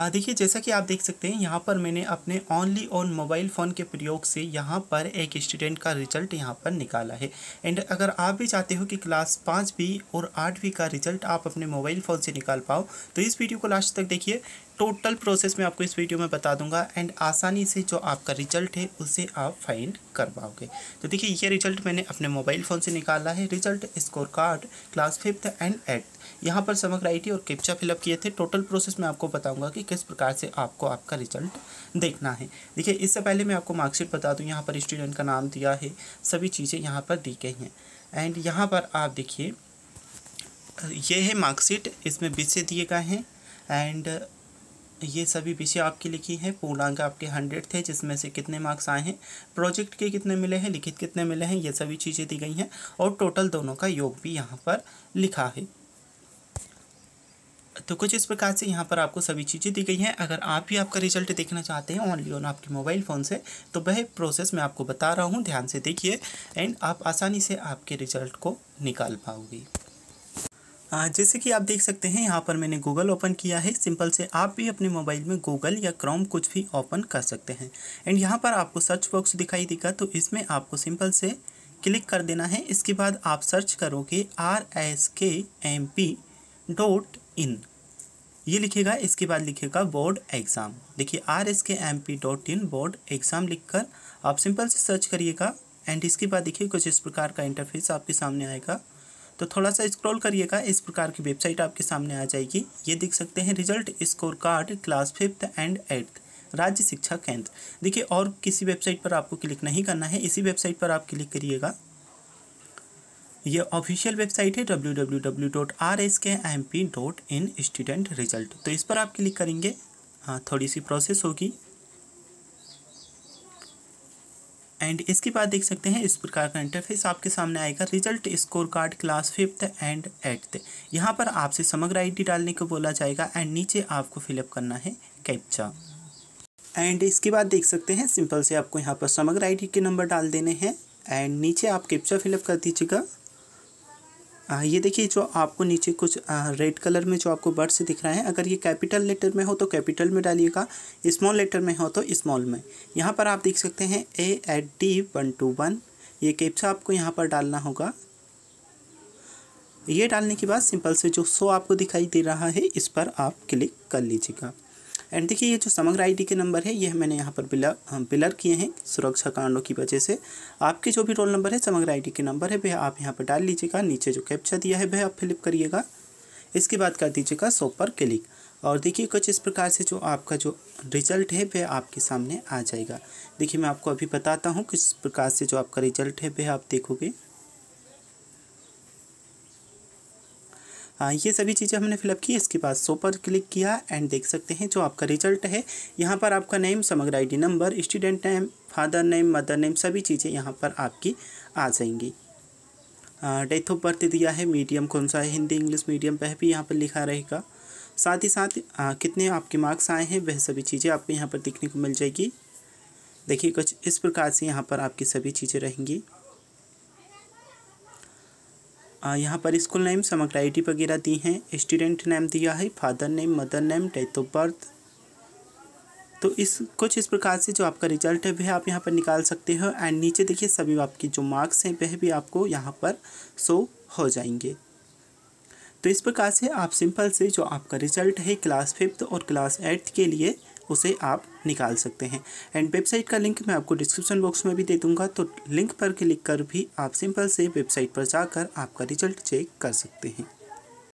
हाँ, देखिए जैसा कि आप देख सकते हैं यहाँ पर मैंने अपने ऑनली ऑन मोबाइल फ़ोन के प्रयोग से यहाँ पर एक स्टूडेंट का रिजल्ट यहाँ पर निकाला है एंड अगर आप भी चाहते हो कि क्लास पाँच भी और आठवीं का रिजल्ट आप अपने मोबाइल फ़ोन से निकाल पाओ तो इस वीडियो को लास्ट तक देखिए टोटल प्रोसेस मैं आपको इस वीडियो में बता दूंगा एंड आसानी से जो आपका रिजल्ट है उसे आप फाइंड कर पाओगे तो देखिए ये रिजल्ट मैंने अपने मोबाइल फ़ोन से निकाला है result score card class fifth and eighth यहाँ पर समग्र आई और कैप्चा फिलअप किए थे टोटल प्रोसेस मैं आपको बताऊँगा कि किस प्रकार से आपको आपका रिजल्ट देखना है देखिए इससे पहले मैं आपको मार्कशीट बता दूँ यहाँ पर स्टूडेंट का नाम दिया है सभी चीज़ें यहाँ पर दी गई हैं एंड यहाँ पर आप देखिए ये है मार्कशीट इसमें विषय दिए गए हैं एंड ये सभी विषय आपके लिखी हैं पूर्णांक आपके हंड्रेड थे जिसमें से कितने मार्क्स आए हैं प्रोजेक्ट के कितने मिले हैं लिखित कितने मिले हैं ये सभी चीज़ें दी गई हैं और टोटल दोनों का योग भी यहाँ पर लिखा है तो कुछ इस प्रकार से यहाँ पर आपको सभी चीज़ें दी गई हैं अगर आप भी आपका रिजल्ट देखना चाहते हैं ऑनली ऑन आपके मोबाइल फ़ोन से तो वह प्रोसेस मैं आपको बता रहा हूँ ध्यान से देखिए एंड आप आसानी से आपके रिजल्ट को निकाल पाओगे जैसे कि आप देख सकते हैं यहाँ पर मैंने गूगल ओपन किया है सिंपल से आप भी अपने मोबाइल में गूगल या क्रोम कुछ भी ओपन कर सकते हैं एंड यहाँ पर आपको सर्च बॉक्स दिखाई देगा तो इसमें आपको सिंपल से क्लिक कर देना है इसके बाद आप सर्च करोगे R S K M P dot in ये लिखेगा इसके बाद लिखेगा बोर्ड एग्ज़ाम देखिए R S K M P dot in board exam लिख कर आप सिंपल से सर्च करिएगा एंड इसके बाद देखिए कुछ इस प्रकार का इंटरफेस आपके सामने आएगा तो थोड़ा सा स्क्रॉल करिएगा इस प्रकार की वेबसाइट आपके सामने आ जाएगी ये देख सकते हैं result score card class fifth and eighth Rajya Shiksha केंद्र देखिए और किसी वेबसाइट पर आपको क्लिक नहीं करना है इसी वेबसाइट पर आप क्लिक करिएगा ये ऑफिशियल वेबसाइट है W W W dot R S K M P dot in student result तो इस पर आप क्लिक करेंगे हाँ थोड़ी सी प्रोसेस होगी एंड इसके बाद देख सकते हैं इस प्रकार का इंटरफेस आपके सामने आएगा result score card class fifth and eighth यहाँ पर आपसे समग्र आईडी डालने को बोला जाएगा एंड नीचे आपको फिलअप करना है कैप्चा एंड इसके बाद देख सकते हैं सिंपल से आपको यहाँ पर समग्र आईडी के नंबर डाल देने हैं एंड नीचे आप कैप्चा फिलअप कर दीजिएगा ये देखिए जो आपको नीचे कुछ रेड कलर में जो आपको बर्ड्स दिख रहे हैं अगर ये कैपिटल लेटर में हो तो कैपिटल में डालिएगा स्मॉल लेटर में हो तो स्मॉल में यहाँ पर आप देख सकते हैं A eight D one two one ये कैप्स आपको यहाँ पर डालना होगा ये डालने के बाद सिंपल से जो सो आपको दिखाई दे रहा है इस पर आप क्लिक कर लीजिएगा एंड देखिए ये जो समग्र आईडी के नंबर है ये मैंने यहाँ पर बिलर बिलर किए हैं सुरक्षा कारणों की वजह से आपके जो भी रोल नंबर है समग्र आईडी के नंबर है वह आप यहाँ पर डाल लीजिएगा नीचे जो कैप्चा दिया है वह आप फिलिप करिएगा इसके बाद कर दीजिएगा सो पर क्लिक और देखिए कुछ इस प्रकार से जो आपका जो रिजल्ट है वह आपके सामने आ जाएगा देखिए मैं आपको अभी बताता हूँ किस प्रकार से जो आपका रिजल्ट है वह आप देखोगे हाँ, ये सभी चीज़ें हमने फिलअप की इसके बाद सो पर क्लिक किया एंड देख सकते हैं जो आपका रिजल्ट है यहाँ पर आपका name Samagra ID number student name father name mother name सभी चीज़ें यहाँ पर आपकी आ जाएंगी डेथ ऑफ बर्थ दिया है मीडियम कौन सा है हिंदी इंग्लिश मीडियम वह भी यहाँ पर लिखा रहेगा साथ ही साथ आ, हाँ, कितने आपके मार्क्स आए हैं वह सभी चीज़ें आपको यहाँ पर देखने को मिल जाएगी देखिए कुछ इस प्रकार से यहाँ पर आपकी सभी चीज़ें रहेंगी यहाँ पर स्कूल नेम समग्र आई वगैरह दी हैं स्टूडेंट नेम दिया है father name mother name date of birth तो इस कुछ इस प्रकार से जो आपका रिजल्ट है वह आप यहाँ पर निकाल सकते हो एंड नीचे देखिए सभी आपके जो मार्क्स हैं वह भी आपको यहाँ पर शो हो जाएंगे तो इस प्रकार से आप सिंपल से जो आपका रिजल्ट है क्लास फिफ्थ और क्लास एट्थ के लिए उसे आप निकाल सकते हैं एंड वेबसाइट का लिंक मैं आपको डिस्क्रिप्शन बॉक्स में भी दे दूंगा तो लिंक पर क्लिक कर भी आप सिंपल से वेबसाइट पर जाकर आपका रिजल्ट चेक कर सकते हैं